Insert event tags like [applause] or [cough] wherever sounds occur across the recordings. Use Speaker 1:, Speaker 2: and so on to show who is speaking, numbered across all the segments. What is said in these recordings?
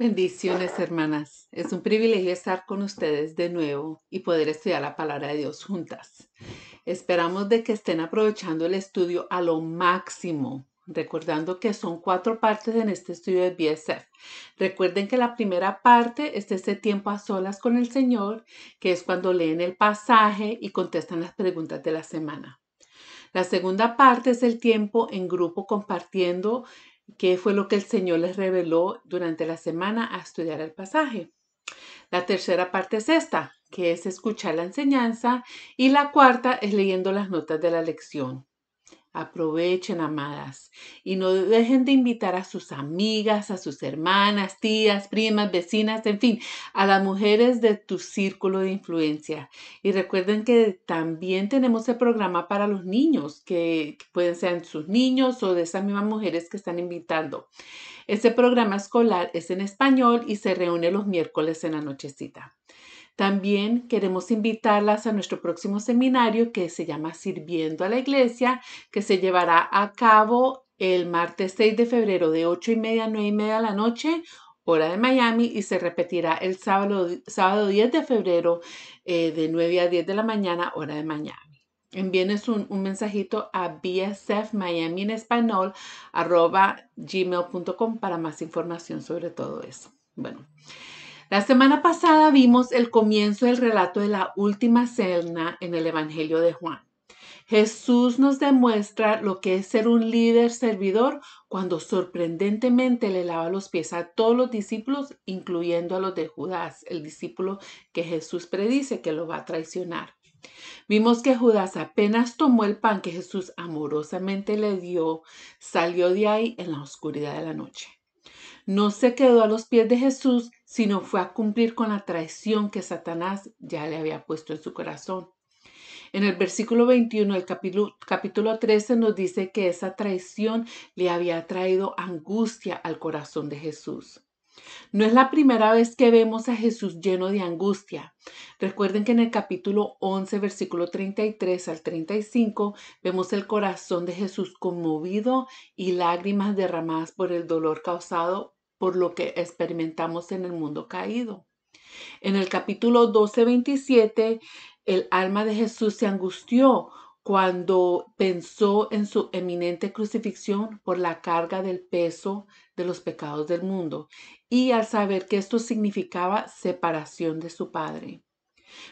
Speaker 1: Bendiciones, hermanas. Es un privilegio estar con ustedes de nuevo y poder estudiar la palabra de Dios juntas. Esperamos de que estén aprovechando el estudio a lo máximo, recordando que son cuatro partes en este estudio de BSF. Recuerden que la primera parte es ese tiempo a solas con el Señor, que es cuando leen el pasaje y contestan las preguntas de la semana. La segunda parte es el tiempo en grupo compartiendo que fue lo que el Señor les reveló durante la semana a estudiar el pasaje. La tercera parte es esta, que es escuchar la enseñanza, y la cuarta es leyendo las notas de la lección. Aprovechen, amadas, y no dejen de invitar a sus amigas, a sus hermanas, tías, primas, vecinas, en fin, a las mujeres de tu círculo de influencia. Y recuerden que también tenemos el programa para los niños, que, pueden ser sus niños o de esas mismas mujeres que están invitando. Ese programa escolar es en español y se reúne los miércoles en la nochecita. También queremos invitarlas a nuestro próximo seminario que se llama Sirviendo a la Iglesia, que se llevará a cabo el martes 6 de febrero de 8 y media a 9 y media de la noche, hora de Miami, y se repetirá el sábado, sábado 10 de febrero eh, de 9 a 10 de la mañana, hora de Miami. Envíenos un, mensajito a bsfmiami en español para más información sobre todo eso. Bueno, la semana pasada vimos el comienzo del relato de la última cena en el Evangelio de Juan. Jesús nos demuestra lo que es ser un líder servidor cuando sorprendentemente le lava los pies a todos los discípulos, incluyendo a los de Judas, el discípulo que Jesús predice que lo va a traicionar. Vimos que Judas apenas tomó el pan que Jesús amorosamente le dio, salió de ahí en la oscuridad de la noche. No se quedó a los pies de Jesús sino fue a cumplir con la traición que Satanás ya le había puesto en su corazón. En el versículo 21 del capítulo, capítulo 13 nos dice que esa traición le había traído angustia al corazón de Jesús. No es la primera vez que vemos a Jesús lleno de angustia. Recuerden que en el capítulo 11, versículo 33 al 35, vemos el corazón de Jesús conmovido y lágrimas derramadas por el dolor causado por lo que experimentamos en el mundo caído. En el capítulo 12, 27, el alma de Jesús se angustió cuando pensó en su eminente crucifixión por la carga del peso de los pecados del mundo y al saber que esto significaba separación de su Padre.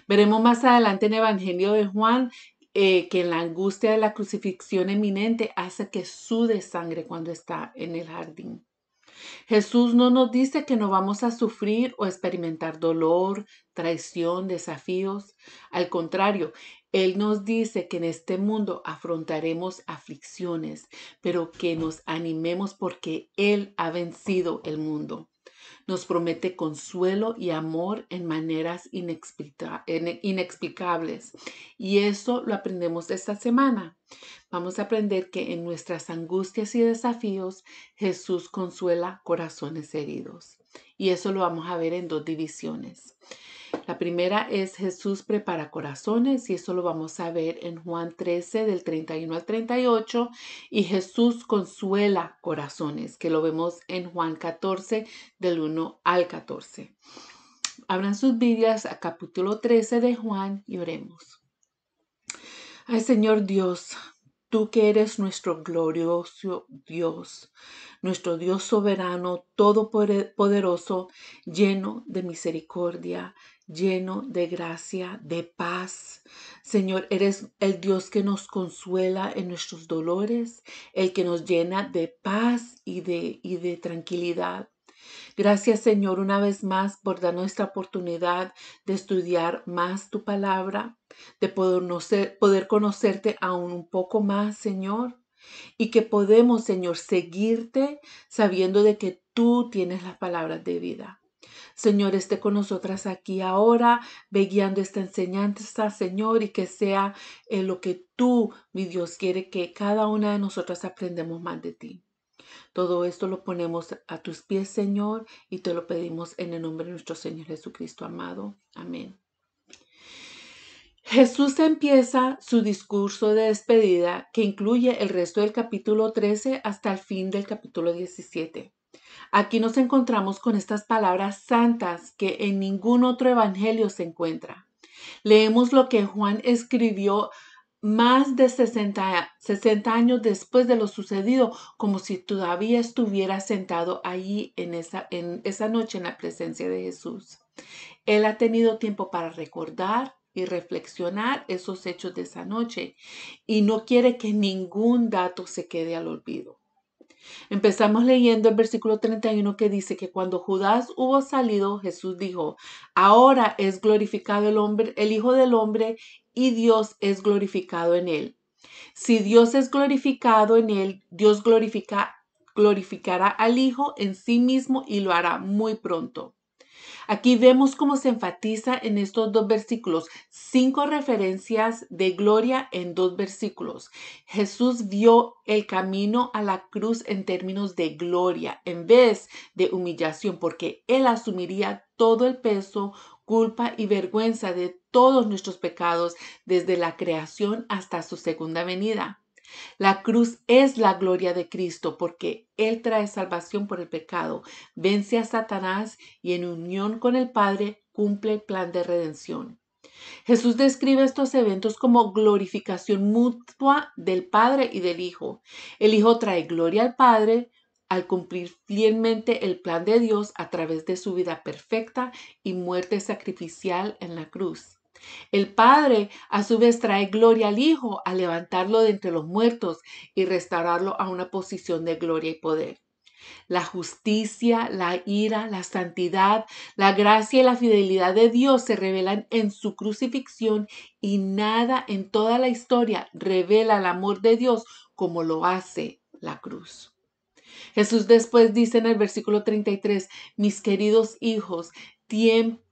Speaker 1: Veremos más adelante en el Evangelio de Juan eh, que la angustia de la crucifixión eminente hace que sude sangre cuando está en el jardín. Jesús no nos dice que no vamos a sufrir o experimentar dolor, traición, desafíos. Al contrario, Él nos dice que en este mundo afrontaremos aflicciones, pero que nos animemos porque Él ha vencido el mundo nos promete consuelo y amor en maneras inexplicables. Y eso lo aprendemos esta semana. Vamos a aprender que en nuestras angustias y desafíos Jesús consuela corazones heridos. Y eso lo vamos a ver en dos divisiones. La primera es Jesús prepara corazones y eso lo vamos a ver en Juan 13 del 31 al 38 y Jesús consuela corazones que lo vemos en Juan 14 del 1 al 14. Abran sus Biblias a capítulo 13 de Juan y oremos. Ay Señor Dios, tú que eres nuestro glorioso Dios, nuestro Dios soberano, todopoderoso, lleno de misericordia, lleno de gracia, de paz. Señor, eres el Dios que nos consuela en nuestros dolores, el que nos llena de paz y de, y de tranquilidad. Gracias Señor una vez más por dar nuestra oportunidad de estudiar más tu palabra, de poder conocerte aún un poco más, Señor y que podemos, Señor, seguirte sabiendo de que tú tienes las palabras de vida. Señor, esté con nosotras aquí ahora, ve guiando esta enseñanza, Señor, y que sea eh, lo que tú, mi Dios, quiere que cada una de nosotras aprendamos más de ti. Todo esto lo ponemos a tus pies, Señor, y te lo pedimos en el nombre de nuestro Señor Jesucristo amado. Amén. Jesús empieza su discurso de despedida que incluye el resto del capítulo 13 hasta el fin del capítulo 17. Aquí nos encontramos con estas palabras santas que en ningún otro evangelio se encuentra. Leemos lo que Juan escribió más de 60, años después de lo sucedido, como si todavía estuviera sentado ahí en esa, en esa noche en la presencia de Jesús. Él ha tenido tiempo para recordar, y reflexionar esos hechos de esa noche y no quiere que ningún dato se quede al olvido. Empezamos leyendo el versículo 31 que dice que cuando Judas hubo salido, Jesús dijo, ahora es glorificado el hombre, el Hijo del Hombre, y Dios es glorificado en él. Si Dios es glorificado en él, Dios glorifica, glorificará al Hijo en sí mismo y lo hará muy pronto. Aquí vemos cómo se enfatiza en estos dos versículos, cinco referencias de gloria en dos versículos. Jesús vio el camino a la cruz en términos de gloria en vez de humillación, porque Él asumiría todo el peso, culpa y vergüenza de todos nuestros pecados desde la creación hasta su segunda venida. La cruz es la gloria de Cristo porque Él trae salvación por el pecado, vence a Satanás y en unión con el Padre cumple el plan de redención. Jesús describe estos eventos como glorificación mutua del Padre y del Hijo. El Hijo trae gloria al Padre al cumplir fielmente el plan de Dios a través de su vida perfecta y muerte sacrificial en la cruz. El Padre a su vez trae gloria al Hijo al levantarlo de entre los muertos y restaurarlo a una posición de gloria y poder. La justicia, la ira, la santidad, la gracia y la fidelidad de Dios se revelan en su crucifixión y nada en toda la historia revela el amor de Dios como lo hace la cruz. Jesús después dice en el versículo 33, mis queridos hijos, tiempo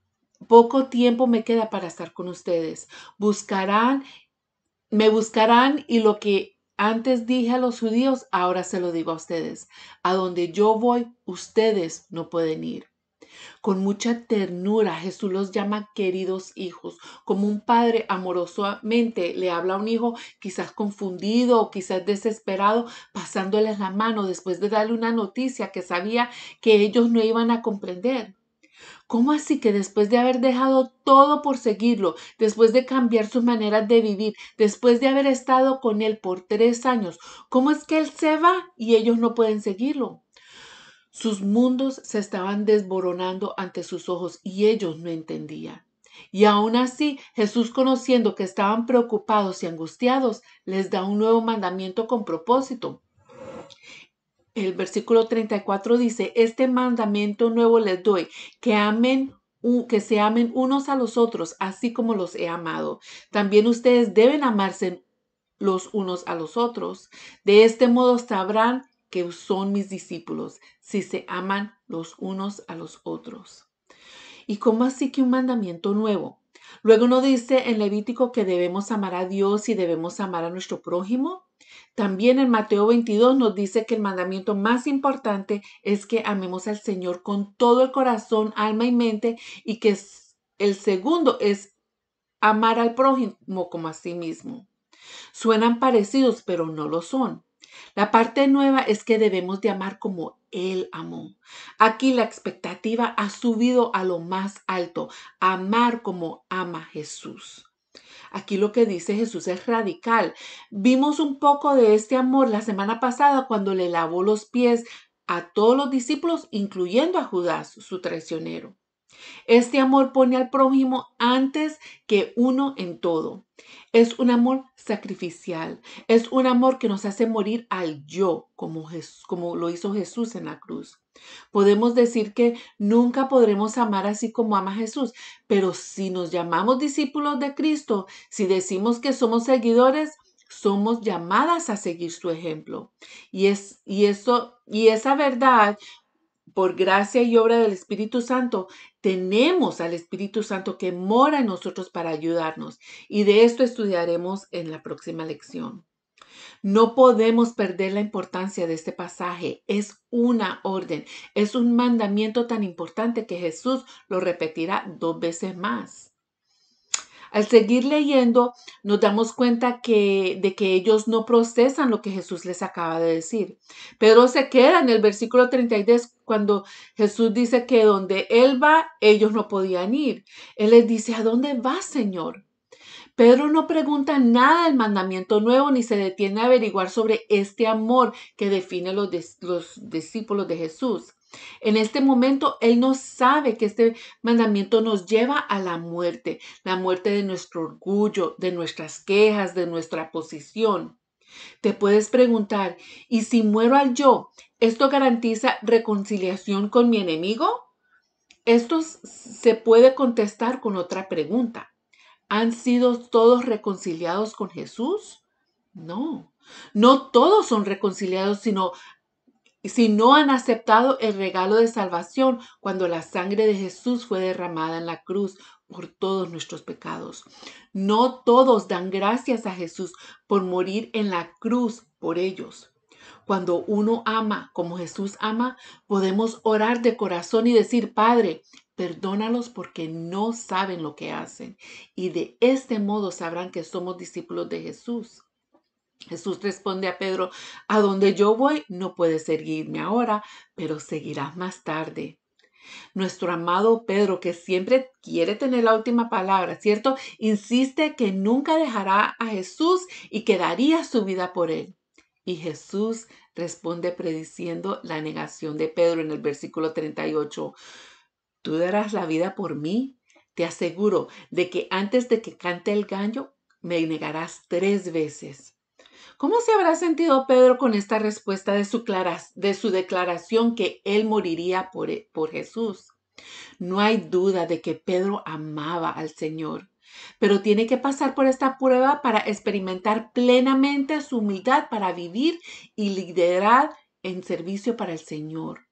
Speaker 1: poco tiempo me queda para estar con ustedes. Buscarán, me buscarán y lo que antes dije a los judíos, ahora se lo digo a ustedes. A donde yo voy, ustedes no pueden ir. Con mucha ternura Jesús los llama queridos hijos, como un padre amorosamente le habla a un hijo quizás confundido o quizás desesperado, pasándoles la mano después de darle una noticia que sabía que ellos no iban a comprender. ¿Cómo así que después de haber dejado todo por seguirlo, después de cambiar sus maneras de vivir, después de haber estado con él por tres años, cómo es que él se va y ellos no pueden seguirlo? Sus mundos se estaban desboronando ante sus ojos y ellos no entendían. Y aún así, Jesús, conociendo que estaban preocupados y angustiados, les da un nuevo mandamiento con propósito el versículo 34 dice, este mandamiento nuevo les doy, que amen que se amen unos a los otros, así como los he amado. También ustedes deben amarse los unos a los otros. De este modo sabrán que son mis discípulos, si se aman los unos a los otros. ¿Y cómo así que un mandamiento nuevo? Luego nos dice en Levítico que debemos amar a Dios y debemos amar a nuestro prójimo. También en Mateo 22 nos dice que el mandamiento más importante es que amemos al Señor con todo el corazón, alma y mente y que el segundo es amar al prójimo como a sí mismo. Suenan parecidos, pero no lo son. La parte nueva es que debemos de amar como Él amó. Aquí la expectativa ha subido a lo más alto, amar como ama Jesús. Aquí lo que dice Jesús es radical. Vimos un poco de este amor la semana pasada cuando le lavó los pies a todos los discípulos, incluyendo a Judas, su traicionero. Este amor pone al prójimo antes que uno en todo. Es un amor sacrificial, es un amor que nos hace morir al yo, como, como lo hizo Jesús en la cruz. Podemos decir que nunca podremos amar así como ama Jesús, pero si nos llamamos discípulos de Cristo, si decimos que somos seguidores, somos llamadas a seguir su ejemplo. Y, es, y, eso, y esa verdad, por gracia y obra del Espíritu Santo, tenemos al Espíritu Santo que mora en nosotros para ayudarnos. Y de esto estudiaremos en la próxima lección. No podemos perder la importancia de este pasaje. Es una orden, es un mandamiento tan importante que Jesús lo repetirá dos veces más. Al seguir leyendo, nos damos cuenta que, de que ellos no procesan lo que Jesús les acaba de decir. Pero se queda en el versículo 33 cuando Jesús dice que donde Él va, ellos no podían ir. Él les dice, ¿a dónde vas, Señor? Pedro no pregunta nada del mandamiento nuevo ni se detiene a averiguar sobre este amor que define los, los discípulos de Jesús. En este momento, Él no sabe que este mandamiento nos lleva a la muerte, la muerte de nuestro orgullo, de nuestras quejas, de nuestra posición. Te puedes preguntar, ¿y si muero al yo, esto garantiza reconciliación con mi enemigo? Esto se puede contestar con otra pregunta. ¿Han sido todos reconciliados con Jesús? No, no todos son reconciliados, sino si no han aceptado el regalo de salvación cuando la sangre de Jesús fue derramada en la cruz por todos nuestros pecados. No todos dan gracias a Jesús por morir en la cruz por ellos. Cuando uno ama como Jesús ama, podemos orar de corazón y decir, Padre, Perdónalos porque no saben lo que hacen. Y de este modo sabrán que somos discípulos de Jesús. Jesús responde a Pedro, a donde yo voy no puedes seguirme ahora, pero seguirás más tarde. Nuestro amado Pedro, que siempre quiere tener la última palabra, ¿cierto? Insiste que nunca dejará a Jesús y quedaría su vida por él. Y Jesús responde prediciendo la negación de Pedro en el versículo 38. Tú darás la vida por mí. Te aseguro de que antes de que cante el gallo, me negarás tres veces. ¿Cómo se habrá sentido Pedro con esta respuesta de su, de su declaración que él moriría e, por Jesús? No hay duda de que Pedro amaba al Señor, pero tiene que pasar por esta prueba para experimentar plenamente su humildad para vivir y liderar en servicio para el Señor.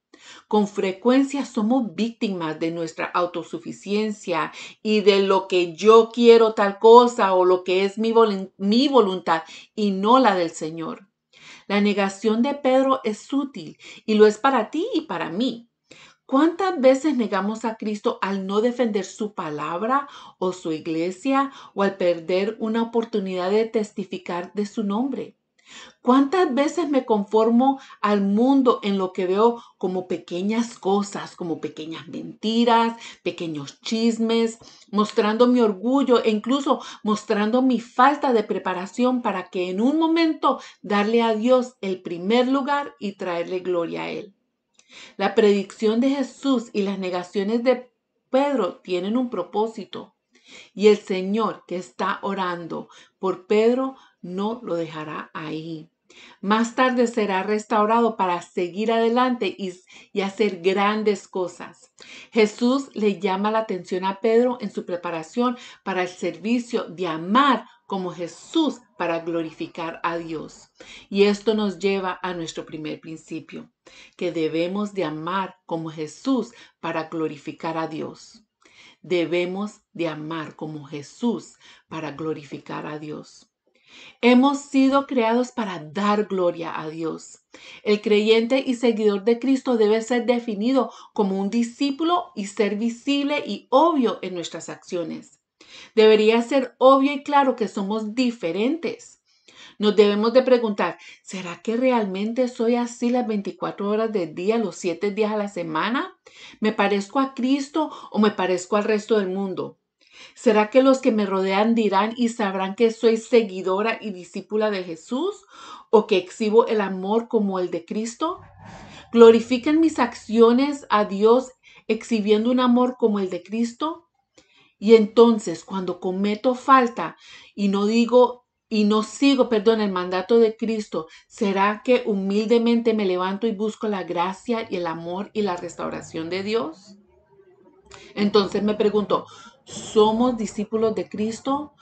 Speaker 1: Con frecuencia somos víctimas de nuestra autosuficiencia y de lo que yo quiero tal cosa o lo que es mi, voluntad y no la del Señor. La negación de Pedro es útil y lo es para ti y para mí. ¿Cuántas veces negamos a Cristo al no defender su palabra o su iglesia o al perder una oportunidad de testificar de su nombre? ¿Cuántas veces me conformo al mundo en lo que veo como pequeñas cosas, como pequeñas mentiras, pequeños chismes, mostrando mi orgullo e incluso mostrando mi falta de preparación para que en un momento darle a Dios el primer lugar y traerle gloria a Él? La predicción de Jesús y las negaciones de Pedro tienen un propósito. Y el Señor que está orando por Pedro no lo dejará ahí. Más tarde será restaurado para seguir adelante y, hacer grandes cosas. Jesús le llama la atención a Pedro en su preparación para el servicio de amar como Jesús para glorificar a Dios. Y esto nos lleva a nuestro primer principio, que debemos de amar como Jesús para glorificar a Dios. Debemos de amar como Jesús para glorificar a Dios. Hemos sido creados para dar gloria a Dios. El creyente y seguidor de Cristo debe ser definido como un discípulo y ser visible y obvio en nuestras acciones. Debería ser obvio y claro que somos diferentes. Nos debemos de preguntar, ¿será que realmente soy así las 24 horas del día, los 7 días a la semana? ¿Me parezco a Cristo o me parezco al resto del mundo? ¿Será que los que me rodean dirán y sabrán que soy seguidora y discípula de Jesús o que exhibo el amor como el de Cristo? ¿Glorifican mis acciones a Dios exhibiendo un amor como el de Cristo? Y entonces, cuando cometo falta y no digo y no sigo, perdón, el mandato de Cristo, ¿será que humildemente me levanto y busco la gracia y el amor y la restauración de Dios? Entonces me pregunto, somos discípulos de Cristo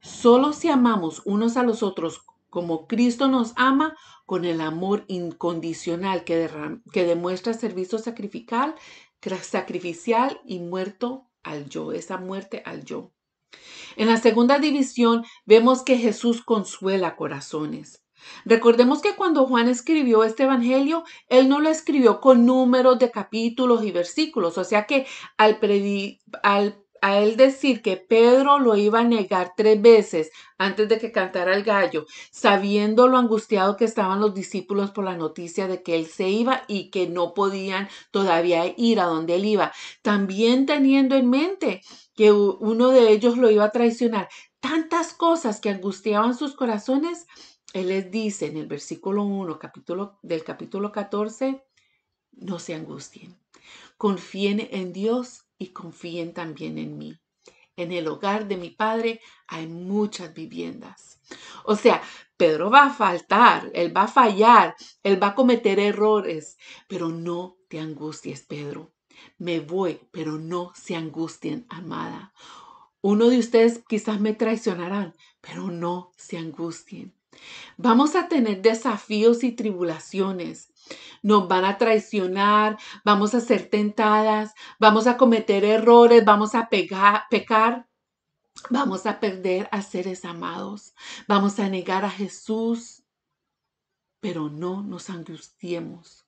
Speaker 1: solo si amamos unos a los otros como Cristo nos ama con el amor incondicional que, demuestra servicio sacrificial, sacrificial y muerto al yo, esa muerte al yo. En la segunda división vemos que Jesús consuela corazones. Recordemos que cuando Juan escribió este Evangelio, él no lo escribió con números de capítulos y versículos, o sea que al, al a él decir que Pedro lo iba a negar tres veces antes de que cantara el gallo, sabiendo lo angustiado que estaban los discípulos por la noticia de que él se iba y que no podían todavía ir a donde él iba, también teniendo en mente que uno de ellos lo iba a traicionar, tantas cosas que angustiaban sus corazones, él les dice en el versículo 1 capítulo, del capítulo 14, no se angustien, confíen en Dios y confíen también en mí. En el hogar de mi padre hay muchas viviendas. O sea, Pedro va a faltar, él va a fallar, él va a cometer errores, pero no te angusties, Pedro. Me voy, pero no se angustien, amada. Uno de ustedes quizás me traicionarán, pero no se angustien. Vamos a tener desafíos y tribulaciones. Nos van a traicionar, vamos a ser tentadas, vamos a cometer errores, vamos a pecar, vamos a perder a seres amados, vamos a negar a Jesús, pero no nos angustiemos.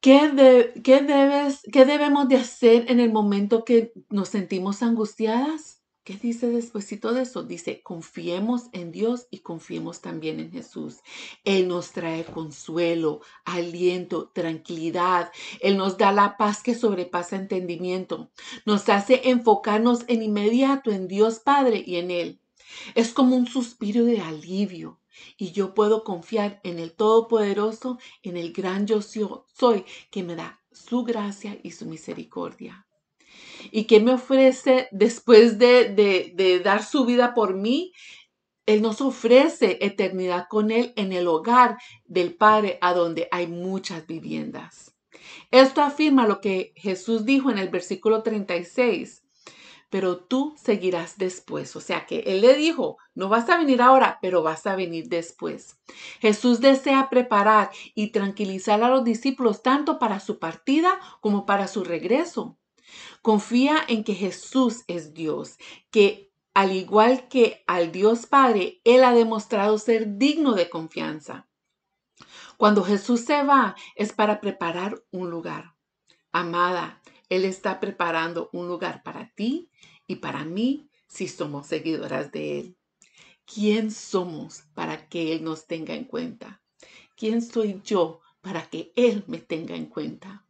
Speaker 1: ¿Qué, ¿Qué debemos de hacer en el momento que nos sentimos angustiadas? ¿Qué dice y de eso? Dice, confiemos en Dios y confiemos también en Jesús. Él nos trae consuelo, aliento, tranquilidad. Él nos da la paz que sobrepasa entendimiento. Nos hace enfocarnos en inmediato en Dios Padre y en Él. Es como un suspiro de alivio. Y yo puedo confiar en el Todopoderoso, en el gran yo soy, que me da su gracia y su misericordia. ¿Y qué me ofrece después de, de, de dar su vida por mí? Él nos ofrece eternidad con Él en el hogar del Padre, a donde hay muchas viviendas. Esto afirma lo que Jesús dijo en el versículo 36, pero tú seguirás después. O sea que Él le dijo, no vas a venir ahora, pero vas a venir después. Jesús desea preparar y tranquilizar a los discípulos tanto para su partida como para su regreso. Confía en que Jesús es Dios, que al igual que al Dios Padre, Él ha demostrado ser digno de confianza. Cuando Jesús se va es para preparar un lugar. Amada, Él está preparando un lugar para ti y para mí si somos seguidoras de Él. ¿Quién somos para que Él nos tenga en cuenta? ¿Quién soy yo para que Él me tenga en cuenta?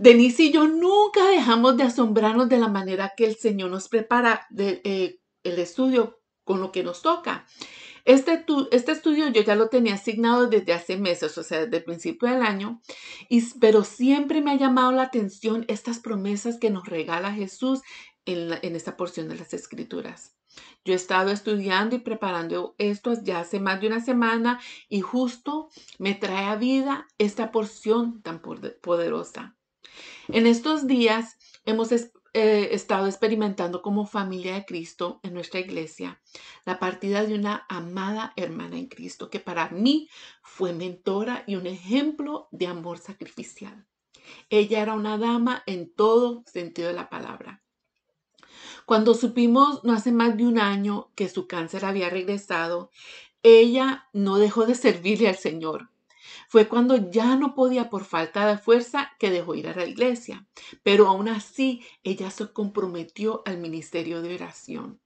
Speaker 1: Denise y yo nunca dejamos de asombrarnos de la manera que el Señor nos prepara eh, el estudio con lo que nos toca. Este, este, estudio yo ya lo tenía asignado desde hace meses, o sea, desde el principio del año, pero siempre me ha llamado la atención estas promesas que nos regala Jesús en, en esta porción de las Escrituras. Yo he estado estudiando y preparando esto ya hace más de una semana y justo me trae a vida esta porción tan poderosa. En estos días hemos eh, estado experimentando como familia de Cristo en nuestra iglesia la partida de una amada hermana en Cristo que para mí fue mentora y un ejemplo de amor sacrificial. Ella era una dama en todo sentido de la palabra. Cuando supimos no hace más de un año que su cáncer había regresado, ella no dejó de servirle al Señor, fue cuando ya no podía por falta de fuerza que dejó ir a la iglesia, pero aún así ella se comprometió al ministerio de oración.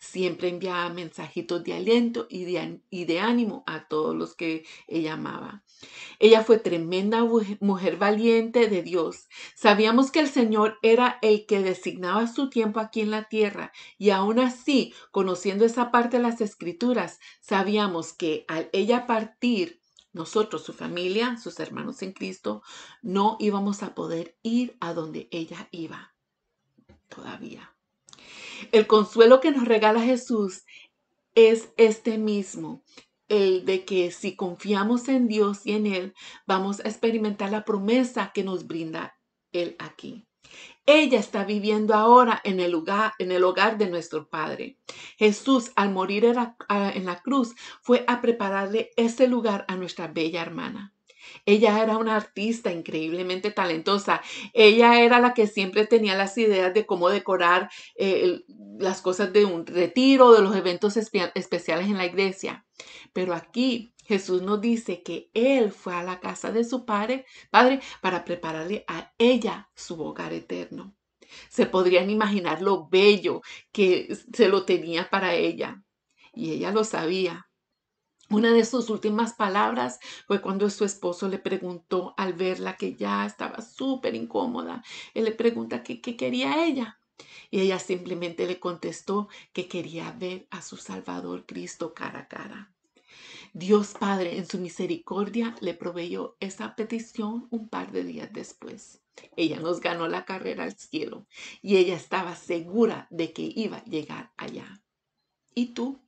Speaker 1: Siempre enviaba mensajitos de aliento y de, ánimo a todos los que ella amaba. Ella fue tremenda mujer valiente de Dios. Sabíamos que el Señor era el que designaba su tiempo aquí en la tierra y aún así, conociendo esa parte de las escrituras, sabíamos que al ella partir nosotros, su familia, sus hermanos en Cristo, no íbamos a poder ir a donde ella iba todavía. El consuelo que nos regala Jesús es este mismo, el de que si confiamos en Dios y en Él, vamos a experimentar la promesa que nos brinda Él aquí. Ella está viviendo ahora en el, lugar, en el hogar de nuestro Padre. Jesús, al morir en la cruz, fue a prepararle ese lugar a nuestra bella hermana. Ella era una artista increíblemente talentosa. Ella era la que siempre tenía las ideas de cómo decorar eh, las cosas de un retiro, de los eventos especiales en la iglesia. Pero aquí Jesús nos dice que Él fue a la casa de su padre, padre para prepararle a ella su hogar eterno. Se podrían imaginar lo bello que se lo tenía para ella. Y ella lo sabía, una de sus últimas palabras fue cuando su esposo le preguntó al verla que ya estaba súper incómoda. Él le pregunta qué quería ella. Y ella simplemente le contestó que quería ver a su Salvador Cristo cara a cara. Dios Padre en su misericordia le proveyó esa petición un par de días después. Ella nos ganó la carrera al cielo y ella estaba segura de que iba a llegar allá. ¿Y tú?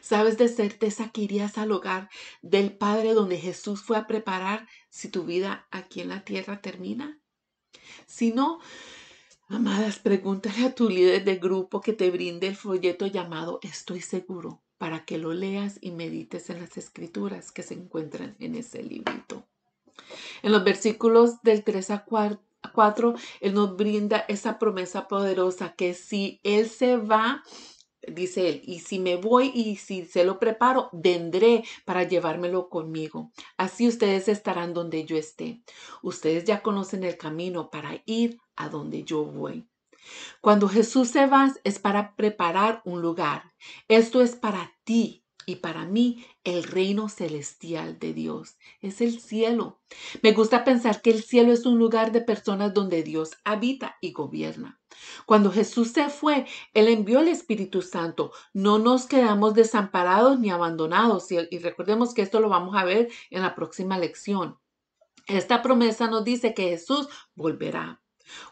Speaker 1: Sabes de certeza que irías al hogar del Padre donde Jesús fue a preparar si tu vida aquí en la tierra termina. Si no, amadas, pregúntale a tu líder de grupo que te brinde el folleto llamado Estoy seguro para que lo leas y medites en las escrituras que se encuentran en ese librito. En los versículos del 3 a 4, Él nos brinda esa promesa poderosa que si Él se va, dice él, y si me voy y si se lo preparo, vendré para llevármelo conmigo. Así ustedes estarán donde yo esté. Ustedes ya conocen el camino para ir a donde yo voy. Cuando Jesús se va es para preparar un lugar. Esto es para ti y para mí el reino celestial de Dios es el cielo. Me gusta pensar que el cielo es un lugar de personas donde Dios habita y gobierna. Cuando Jesús se fue, Él envió el Espíritu Santo. No nos quedamos desamparados ni abandonados. Y recordemos que esto lo vamos a ver en la próxima lección. Esta promesa nos dice que Jesús volverá.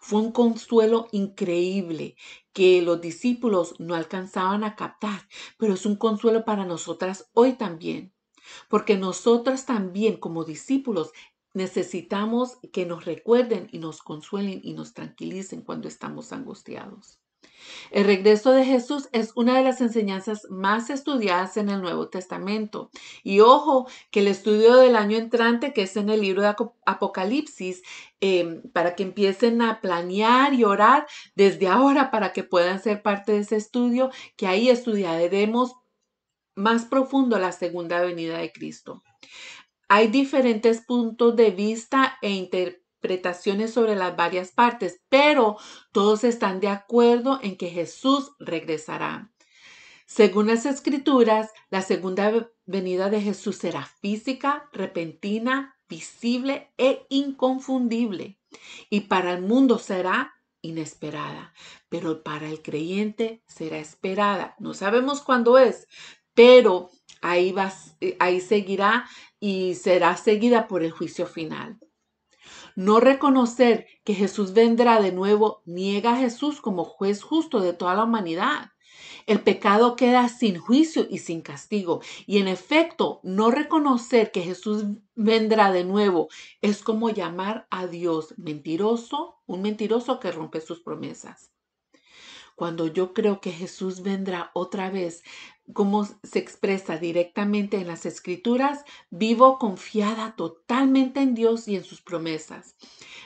Speaker 1: Fue un consuelo increíble que los discípulos no alcanzaban a captar, pero es un consuelo para nosotras hoy también, porque nosotras también como discípulos necesitamos que nos recuerden y nos consuelen y nos tranquilicen cuando estamos angustiados. El regreso de Jesús es una de las enseñanzas más estudiadas en el Nuevo Testamento. Y ojo, que el estudio del año entrante, que es en el libro de Apocalipsis, em, para que empiecen a planear y orar desde ahora para que puedan ser parte de ese estudio, que ahí estudiaremos más profundo la segunda venida de Cristo. Hay diferentes puntos de vista e interpretaciones interpretaciones sobre las varias partes, pero todos están de acuerdo en que Jesús regresará. Según las escrituras, la segunda venida de Jesús será física, repentina, visible e inconfundible. Y para el mundo será inesperada, pero para el creyente será esperada. No sabemos cuándo es, pero ahí, va, eh, ahí seguirá y será seguida por el juicio final. No reconocer que Jesús vendrá de nuevo niega a Jesús como juez justo de toda la humanidad. El pecado queda sin juicio y sin castigo. Y en efecto, no reconocer que Jesús vendrá de nuevo es como llamar a Dios mentiroso, un mentiroso que rompe sus promesas. Cuando yo creo que Jesús vendrá otra vez, como se expresa directamente en las escrituras, vivo confiada totalmente en Dios y en sus promesas.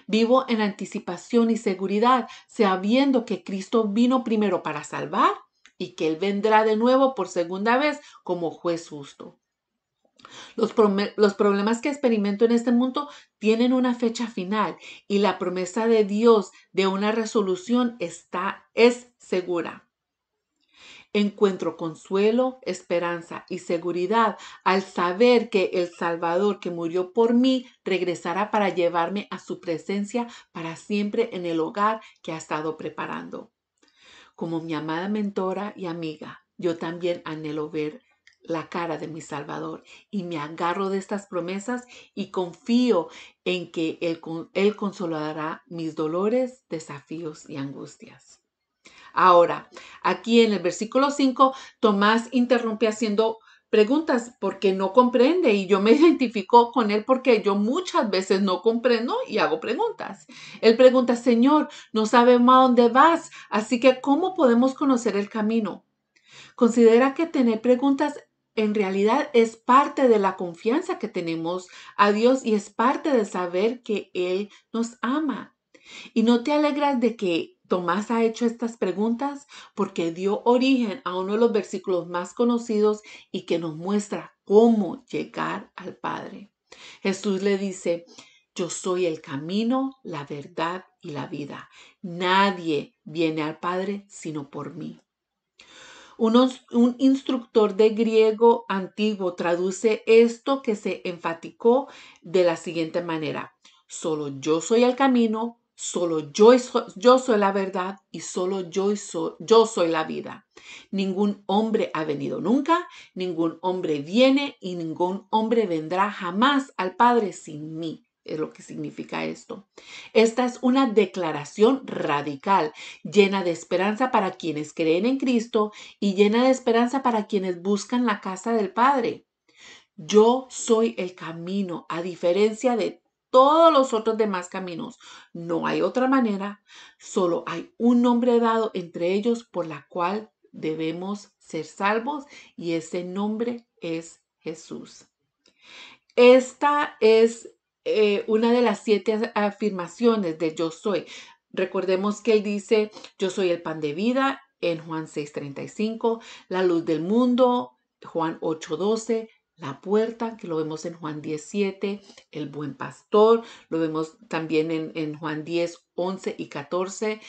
Speaker 1: Vivo en anticipación y seguridad, sabiendo que Cristo vino primero para salvar y que Él vendrá de nuevo por segunda vez como juez justo. Los, problemas que experimento en este mundo tienen una fecha final y la promesa de Dios de una resolución está, es segura. Encuentro consuelo, esperanza y seguridad al saber que el Salvador que murió por mí regresará para llevarme a su presencia para siempre en el hogar que ha estado preparando. Como mi amada mentora y amiga, yo también anhelo ver la cara de mi Salvador y me agarro de estas promesas y confío en que Él, él consolará mis dolores, desafíos y angustias. Ahora, aquí en el versículo 5, Tomás interrumpe haciendo preguntas porque no comprende y yo me [laughs] identifico con él porque yo muchas veces no comprendo y hago preguntas. Él pregunta, Señor, no sabemos a dónde vas, así que ¿cómo podemos conocer el camino? Considera que tener preguntas en realidad es parte de la confianza que tenemos a Dios y es parte de saber que Él nos ama. Y no te alegras de que Tomás ha hecho estas preguntas porque dio origen a uno de los versículos más conocidos y que nos muestra cómo llegar al Padre. Jesús le dice, yo soy el camino, la verdad y la vida. Nadie viene al Padre sino por mí. un instructor de griego antiguo traduce esto que se enfaticó de la siguiente manera. Solo yo soy el camino, Solo yo, soy la verdad y solo yo soy, yo soy la vida. Ningún hombre ha venido nunca, ningún hombre viene y ningún hombre vendrá jamás al Padre sin mí es lo que significa esto. Esta es una declaración radical, llena de esperanza para quienes creen en Cristo y llena de esperanza para quienes buscan la casa del Padre. Yo soy el camino, a diferencia de todos los otros demás caminos. No hay otra manera, solo hay un nombre dado entre ellos por la cual debemos ser salvos y ese nombre es Jesús. Esta es eh, una de las siete afirmaciones de yo soy. Recordemos que él dice, yo soy el pan de vida en Juan 6:35, la luz del mundo, Juan 8:12, la puerta, que lo vemos en Juan 17, el buen pastor, lo vemos también en, Juan 10, 11 y 14,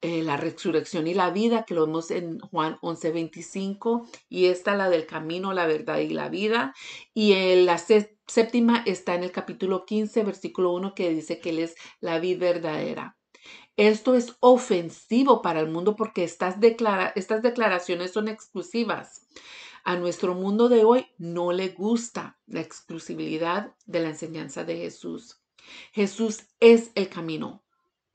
Speaker 1: eh, la resurrección y la vida, que lo vemos en Juan 11, 25, y esta la del camino, la verdad y la vida, y en eh, la séptima está en el capítulo 15, versículo 1, que dice que Él es la vida verdadera. Esto es ofensivo para el mundo porque estas, declara estas declaraciones son exclusivas. A nuestro mundo de hoy no le gusta la exclusividad de la enseñanza de Jesús. Jesús es el camino,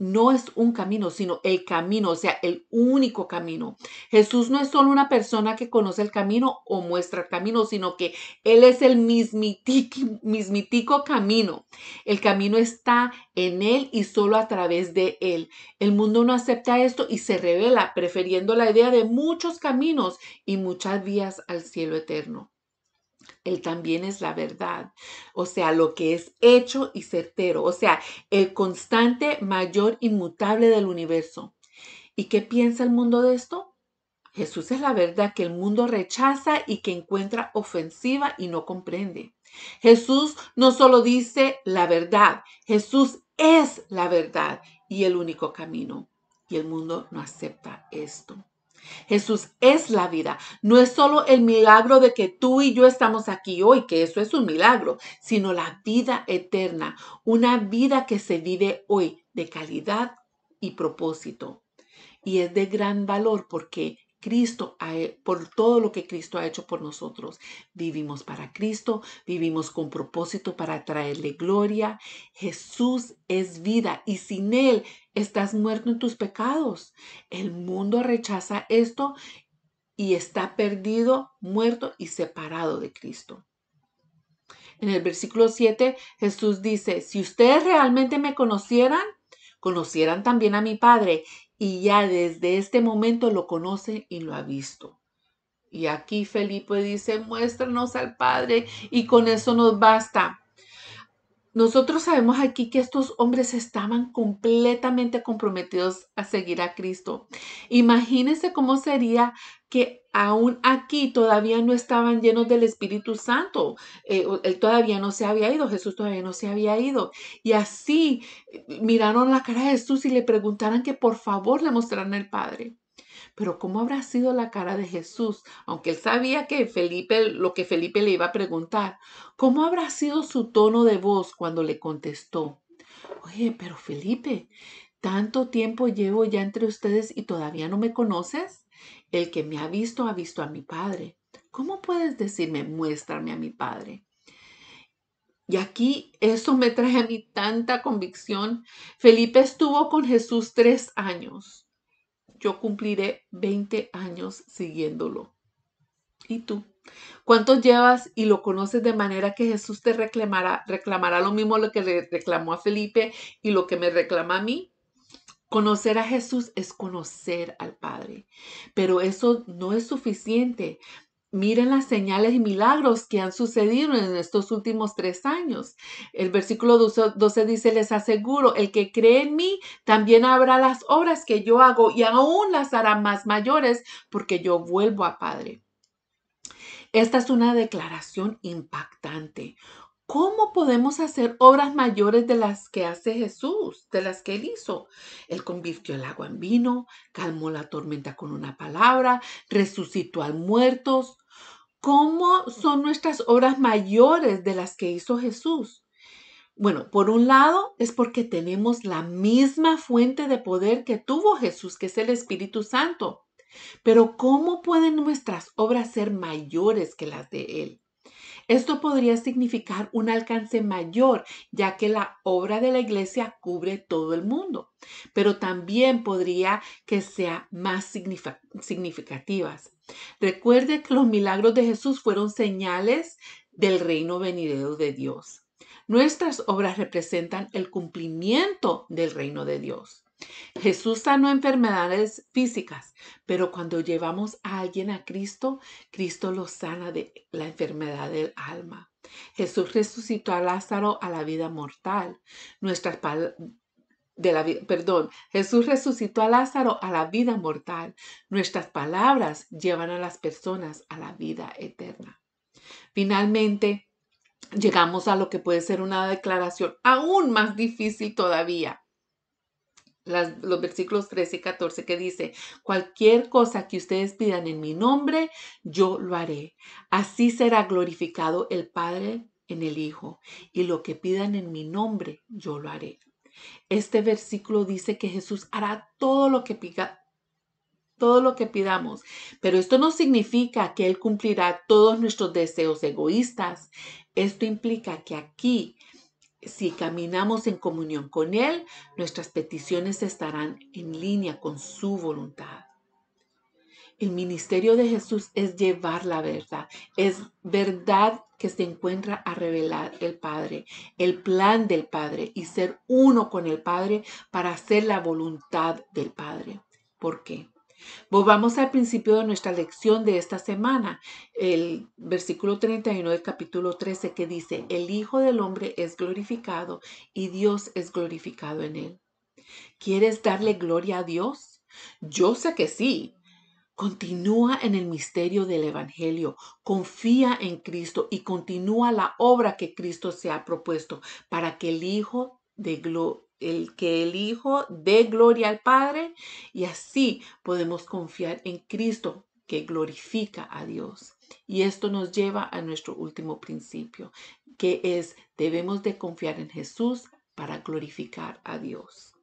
Speaker 1: no es un camino, sino el camino, o sea, el único camino. Jesús no es solo una persona que conoce el camino o muestra el camino, sino que Él es el mismitico, camino. El camino está en Él y solo a través de Él. El mundo no acepta esto y se revela, prefiriendo la idea de muchos caminos y muchas vías al cielo eterno. Él también es la verdad, o sea, lo que es hecho y certero, o sea, el constante, mayor, inmutable del universo. ¿Y qué piensa el mundo de esto? Jesús es la verdad que el mundo rechaza y que encuentra ofensiva y no comprende. Jesús no solo dice la verdad, Jesús es la verdad y el único camino. Y el mundo no acepta esto. Jesús es la vida. No es solo el milagro de que tú y yo estamos aquí hoy, que eso es un milagro, sino la vida eterna, una vida que se vive hoy de calidad y propósito. Y es de gran valor porque Cristo por todo lo que Cristo ha hecho por nosotros. Vivimos para Cristo, vivimos con propósito para traerle gloria. Jesús es vida y sin Él estás muerto en tus pecados. El mundo rechaza esto y está perdido, muerto y separado de Cristo. En el versículo 7 Jesús dice, si ustedes realmente me conocieran, conocieran también a mi Padre y ya desde este momento lo conoce y lo ha visto. Y aquí Felipe dice, muéstranos al Padre y con eso nos basta. Nosotros sabemos aquí que estos hombres estaban completamente comprometidos a seguir a Cristo. Imagínense cómo sería que aún aquí todavía no estaban llenos del Espíritu Santo. Eh, él todavía no se había ido, Jesús todavía no se había ido. Y así miraron la cara de Jesús y le preguntaron que por favor le mostraran el Padre. Pero ¿cómo habrá sido la cara de Jesús? Aunque él sabía que Felipe, lo que Felipe le iba a preguntar, ¿cómo habrá sido su tono de voz cuando le contestó? Oye, pero Felipe, tanto tiempo llevo ya entre ustedes y todavía no me conoces. El que me ha visto ha visto a mi Padre. ¿Cómo puedes decirme, muéstrame a mi Padre? Y aquí eso me trae a mí tanta convicción. Felipe estuvo con Jesús tres años yo cumpliré 20 años siguiéndolo. ¿Y tú? ¿Cuánto llevas y lo conoces de manera que Jesús te reclamará, reclamará lo mismo lo que le reclamó a Felipe y lo que me reclama a mí? Conocer a Jesús es conocer al Padre, pero eso no es suficiente Miren las señales y milagros que han sucedido en estos últimos tres años. El versículo 12 dice, les aseguro, el que cree en mí también habrá las obras que yo hago y aún las hará más mayores porque yo vuelvo a Padre. Esta es una declaración impactante. ¿Cómo podemos hacer obras mayores de las que hace Jesús, de las que él hizo? Él convirtió el agua en vino, calmó la tormenta con una palabra, resucitó al muertos, ¿Cómo son nuestras obras mayores de las que hizo Jesús? Bueno, por un lado es porque tenemos la misma fuente de poder que tuvo Jesús, que es el Espíritu Santo. Pero ¿cómo pueden nuestras obras ser mayores que las de Él? Esto podría significar un alcance mayor, ya que la obra de la iglesia cubre todo el mundo, pero también podría que sea más significativas. Recuerde que los milagros de Jesús fueron señales del reino venidero de Dios. Nuestras obras representan el cumplimiento del reino de Dios. Jesús sanó enfermedades físicas, pero cuando llevamos a alguien a Cristo, Cristo lo sana de la enfermedad del alma. Jesús resucitó a Lázaro a la vida mortal. Nuestras pal perdón, Jesús resucitó a Lázaro a la vida mortal. Nuestras palabras llevan a las personas a la vida eterna. Finalmente, llegamos a lo que puede ser una declaración aún más difícil todavía. los versículos 13 y 14 que dice, cualquier cosa que ustedes pidan en mi nombre, yo lo haré. Así será glorificado el Padre en el Hijo. Y lo que pidan en mi nombre, yo lo haré. Este versículo dice que Jesús hará todo lo que todo lo que pidamos, pero esto no significa que Él cumplirá todos nuestros deseos egoístas. Esto implica que aquí, si caminamos en comunión con Él, nuestras peticiones estarán en línea con su voluntad. El ministerio de Jesús es llevar la verdad, es verdad que se encuentra a revelar el Padre, el plan del Padre y ser uno con el Padre para hacer la voluntad del Padre. ¿Por qué? Volvamos al principio de nuestra lección de esta semana, el versículo 31 del capítulo 13 que dice, el Hijo del Hombre es glorificado y Dios es glorificado en él. ¿Quieres darle gloria a Dios? Yo sé que sí, Continúa en el misterio del Evangelio, confía en Cristo y continúa la obra que Cristo se ha propuesto para que el Hijo de el que el Hijo dé gloria al Padre y así podemos confiar en Cristo que glorifica a Dios. Y esto nos lleva a nuestro último principio, que es debemos de confiar en Jesús para glorificar a Dios.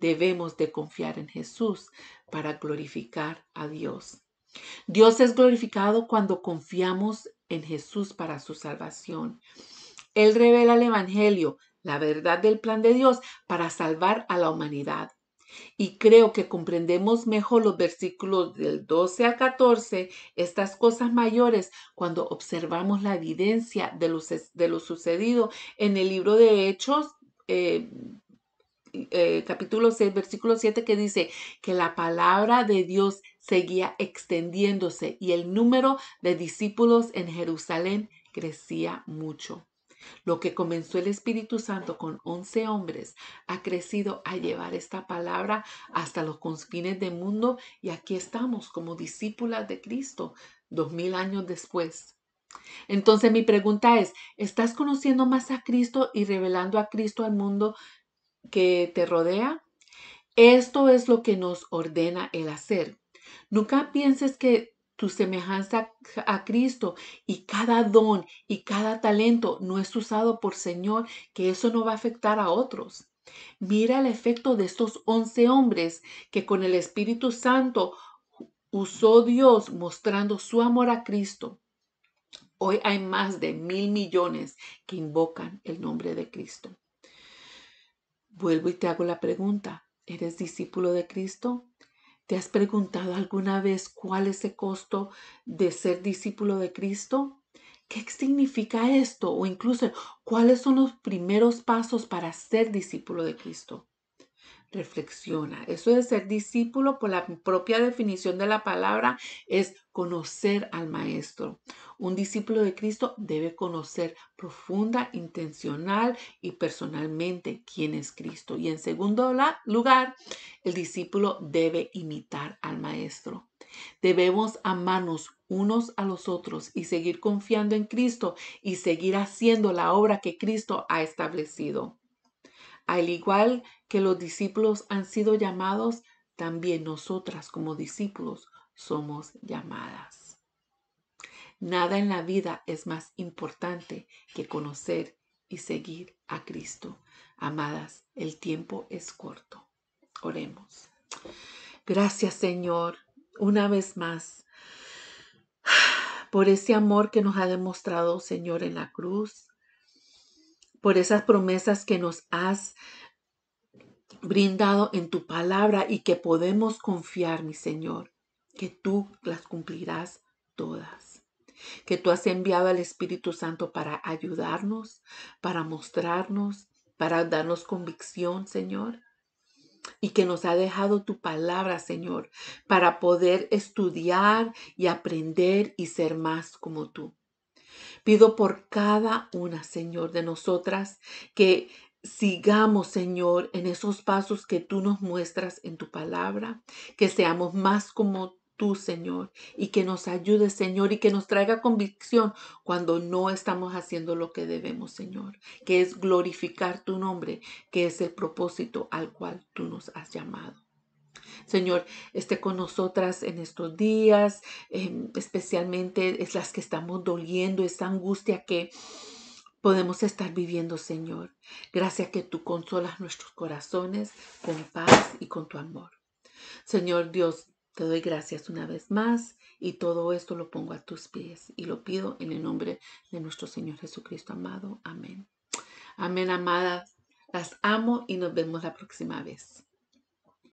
Speaker 1: Debemos de confiar en Jesús para glorificar a Dios. Dios es glorificado cuando confiamos en Jesús para su salvación. Él revela el Evangelio, la verdad del plan de Dios para salvar a la humanidad. Y creo que comprendemos mejor los versículos del 12 al 14, estas cosas mayores, cuando observamos la evidencia de lo, sucedido en el libro de Hechos, eh, eh, capítulo 6, versículo 7, que dice que la palabra de Dios seguía extendiéndose y el número de discípulos en Jerusalén crecía mucho. Lo que comenzó el Espíritu Santo con 11 hombres ha crecido a llevar esta palabra hasta los confines del mundo y aquí estamos como discípulas de Cristo dos mil años después. Entonces mi pregunta es, ¿estás conociendo más a Cristo y revelando a Cristo al mundo que te rodea, esto es lo que nos ordena el hacer. Nunca pienses que tu semejanza a Cristo y cada don y cada talento no es usado por Señor, que eso no va a afectar a otros. Mira el efecto de estos once hombres que con el Espíritu Santo usó Dios mostrando su amor a Cristo. Hoy hay más de mil millones que invocan el nombre de Cristo. Vuelvo y te hago la pregunta, ¿eres discípulo de Cristo? ¿Te has preguntado alguna vez cuál es el costo de ser discípulo de Cristo? ¿Qué significa esto? O incluso, ¿cuáles son los primeros pasos para ser discípulo de Cristo? Reflexiona. Eso de ser discípulo, por la propia definición de la palabra, es conocer al maestro. Un discípulo de Cristo debe conocer profunda, intencional y personalmente quién es Cristo. Y en segundo lugar, el discípulo debe imitar al maestro. Debemos amarnos unos a los otros y seguir confiando en Cristo y seguir haciendo la obra que Cristo ha establecido al igual que los discípulos han sido llamados, también nosotras como discípulos somos llamadas. Nada en la vida es más importante que conocer y seguir a Cristo. Amadas, el tiempo es corto. Oremos. Gracias Señor, una vez más, por ese amor que nos ha demostrado Señor en la cruz por esas promesas que nos has brindado en tu palabra y que podemos confiar, mi Señor, que tú las cumplirás todas, que tú has enviado al Espíritu Santo para ayudarnos, para mostrarnos, para darnos convicción, Señor, y que nos ha dejado tu palabra, Señor, para poder estudiar y aprender y ser más como tú. Pido por cada una, Señor, de nosotras que sigamos, Señor, en esos pasos que tú nos muestras en tu palabra, que seamos más como tú, Señor, y que nos ayude, Señor, y que nos traiga convicción cuando no estamos haciendo lo que debemos, Señor, que es glorificar tu nombre, que es el propósito al cual tú nos has llamado. Señor, esté con nosotras en estos días, em, especialmente es las que estamos doliendo, esa angustia que podemos estar viviendo, Señor. Gracias que tú consolas nuestros corazones con paz y con tu amor. Señor Dios, te doy gracias una vez más y todo esto lo pongo a tus pies y lo pido en el nombre de nuestro Señor Jesucristo amado. Amén. Amén, amadas. Las amo y nos vemos la próxima vez.